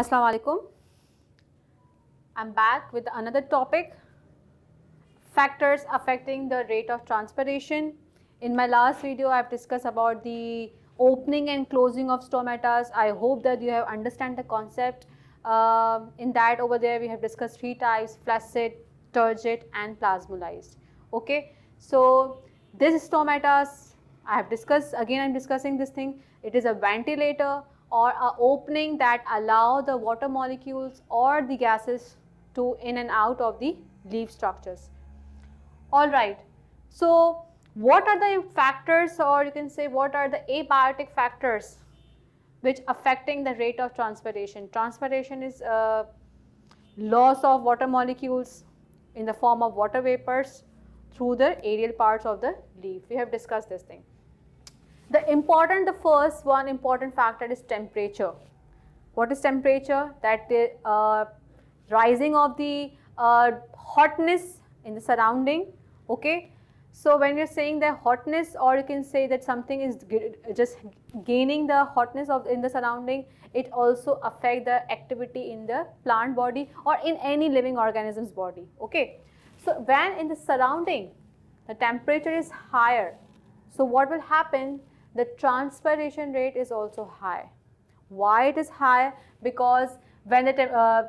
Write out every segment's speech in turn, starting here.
Assalamu alaikum. I'm back with another topic factors affecting the rate of transpiration. In my last video, I've discussed about the opening and closing of stomatas. I hope that you have understand the concept. Uh, in that over there, we have discussed three types, flaccid, turgid and plasmolized. Okay, so this stomatas, I have discussed, again I'm discussing this thing. It is a ventilator or a opening that allow the water molecules or the gases to in and out of the leaf structures. Alright, so what are the factors or you can say what are the abiotic factors which affecting the rate of transpiration. Transpiration is a uh, loss of water molecules in the form of water vapors through the aerial parts of the leaf. We have discussed this thing. The important, the first one important factor is temperature. What is temperature? That the uh, rising of the uh, hotness in the surrounding, okay? So when you're saying the hotness or you can say that something is just gaining the hotness of in the surrounding, it also affect the activity in the plant body or in any living organism's body, okay? So when in the surrounding, the temperature is higher, so what will happen? the transpiration rate is also high. Why it is high? Because when the uh,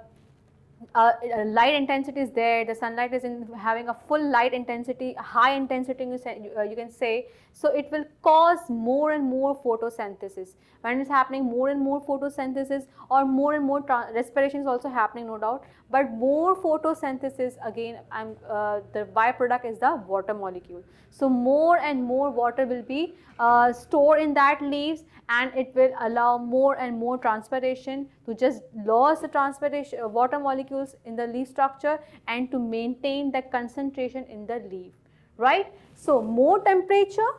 uh, uh, light intensity is there, the sunlight is in having a full light intensity, high intensity you, say, uh, you can say. So it will cause more and more photosynthesis. When it's happening more and more photosynthesis or more and more respiration is also happening no doubt. But more photosynthesis again I'm, uh, the byproduct is the water molecule. So more and more water will be uh, stored in that leaves and it will allow more and more transpiration to just lose the transportation uh, water molecules in the leaf structure and to maintain the concentration in the leaf, right? So, more temperature,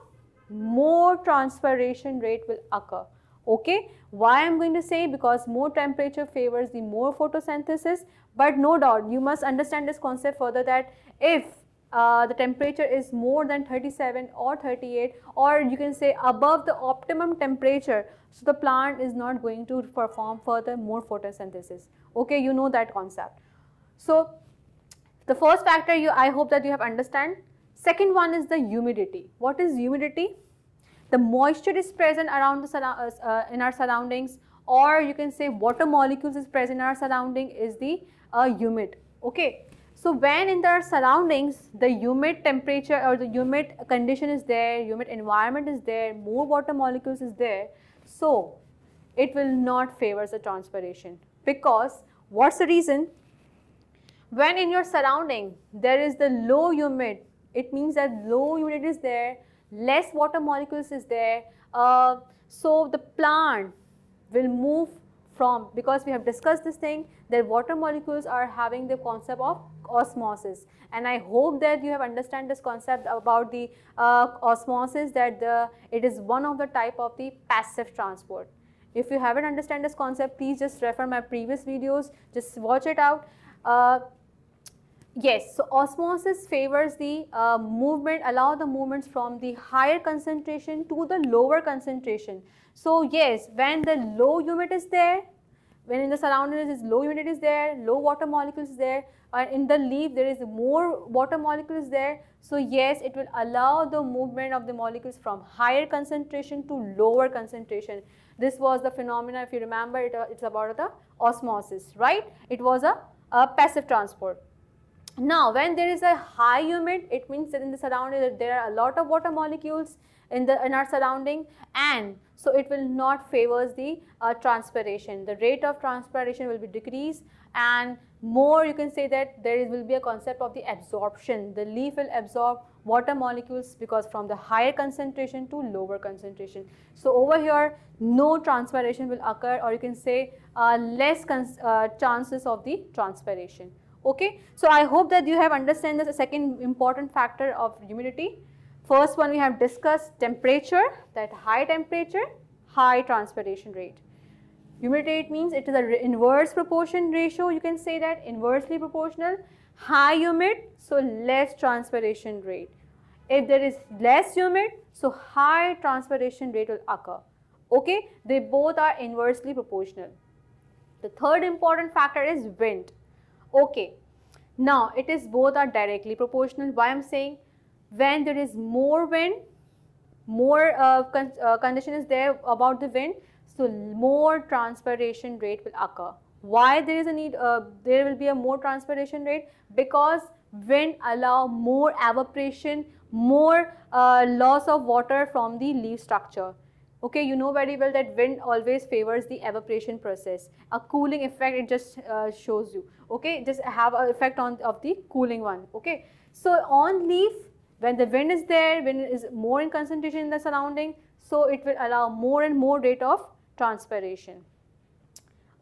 more transpiration rate will occur, okay? Why I am going to say because more temperature favors the more photosynthesis, but no doubt you must understand this concept further that if uh, the temperature is more than 37 or 38 or you can say above the optimum temperature so the plant is not going to perform further more photosynthesis. Okay, you know that concept. So the first factor you, I hope that you have understand. Second one is the humidity. What is humidity? The moisture is present around the, uh, uh, in our surroundings or you can say water molecules is present in our surrounding is the uh, humid. Okay. So when in the surroundings the humid temperature or the humid condition is there, humid environment is there, more water molecules is there, so it will not favors the transpiration because what's the reason? When in your surrounding there is the low humid, it means that low humidity is there, less water molecules is there. Uh, so the plant will move from because we have discussed this thing that water molecules are having the concept of osmosis and I hope that you have understand this concept about the uh, osmosis that the it is one of the type of the passive transport. If you haven't understand this concept please just refer my previous videos just watch it out. Uh, Yes, so osmosis favors the uh, movement, allow the movements from the higher concentration to the lower concentration. So yes, when the low humid is there, when in the surroundings is low humidity is there, low water molecules is there, and in the leaf there is more water molecules there. So yes, it will allow the movement of the molecules from higher concentration to lower concentration. This was the phenomena if you remember it, uh, it's about the osmosis, right? It was a, a passive transport. Now when there is a high humid, it means that in the surroundings there are a lot of water molecules in the in our surrounding and so it will not favors the uh, transpiration the rate of transpiration will be decreased and more you can say that there is, will be a concept of the absorption the leaf will absorb water molecules because from the higher concentration to lower concentration so over here no transpiration will occur or you can say uh, less uh, chances of the transpiration okay so i hope that you have understand the second important factor of humidity First one we have discussed temperature, that high temperature, high transpiration rate. Humidity rate means it is an inverse proportion ratio, you can say that inversely proportional. High humid, so less transpiration rate. If there is less humid, so high transpiration rate will occur. Okay, they both are inversely proportional. The third important factor is wind. Okay, now it is both are directly proportional. Why I'm saying when there is more wind, more uh, con uh, condition is there about the wind, so more transpiration rate will occur. Why there is a need, uh, there will be a more transpiration rate? Because wind allow more evaporation, more uh, loss of water from the leaf structure. Okay, you know very well that wind always favors the evaporation process. A cooling effect, it just uh, shows you. Okay, just have an effect on of the cooling one. Okay, so on leaf, when the wind is there, wind is more in concentration in the surrounding, so it will allow more and more rate of transpiration.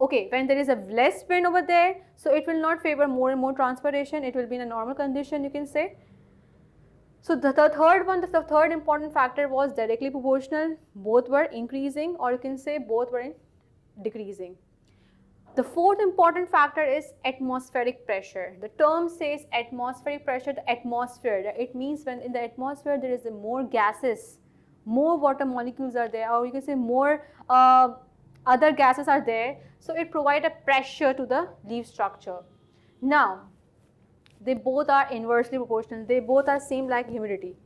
Okay, when there is a less wind over there, so it will not favor more and more transpiration, it will be in a normal condition you can say. So the, the third one, the, the third important factor was directly proportional, both were increasing or you can say both were in decreasing. The fourth important factor is atmospheric pressure. The term says atmospheric pressure, the atmosphere. It means when in the atmosphere there is more gases, more water molecules are there or you can say more uh, other gases are there. So it provides a pressure to the leaf structure. Now, they both are inversely proportional. They both are same like humidity.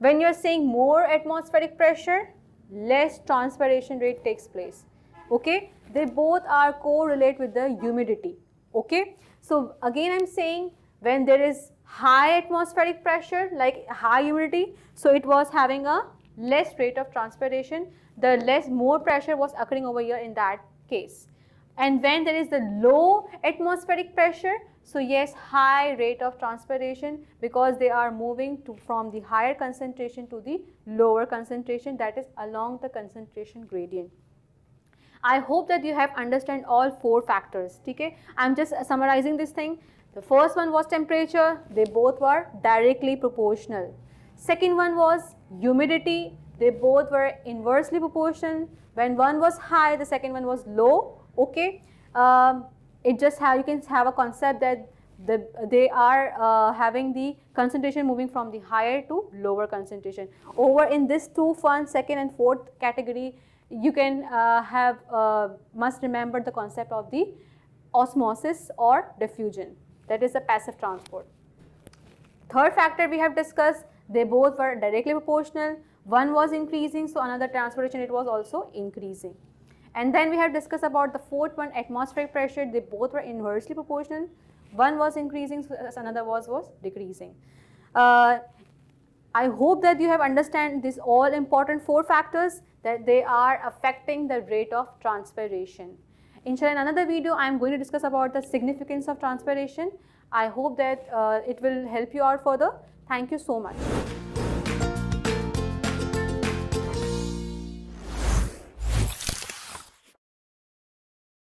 When you are saying more atmospheric pressure, less transpiration rate takes place okay they both are correlate with the humidity okay so again i'm saying when there is high atmospheric pressure like high humidity so it was having a less rate of transpiration the less more pressure was occurring over here in that case and when there is the low atmospheric pressure so yes high rate of transpiration because they are moving to, from the higher concentration to the lower concentration that is along the concentration gradient I hope that you have understand all four factors. Okay, I'm just summarizing this thing. The first one was temperature. They both were directly proportional. Second one was humidity. They both were inversely proportional. When one was high, the second one was low. Okay. Um, it just you can have a concept that the, they are uh, having the concentration moving from the higher to lower concentration. Over in this two fun second and fourth category, you can uh, have uh, must remember the concept of the osmosis or diffusion that is the passive transport third factor we have discussed they both were directly proportional one was increasing so another transportation it was also increasing and then we have discussed about the fourth one atmospheric pressure they both were inversely proportional one was increasing so another was was decreasing uh, I hope that you have understand these all important four factors that they are affecting the rate of transpiration. Inshallah, in another video, I am going to discuss about the significance of transpiration. I hope that uh, it will help you out further. Thank you so much.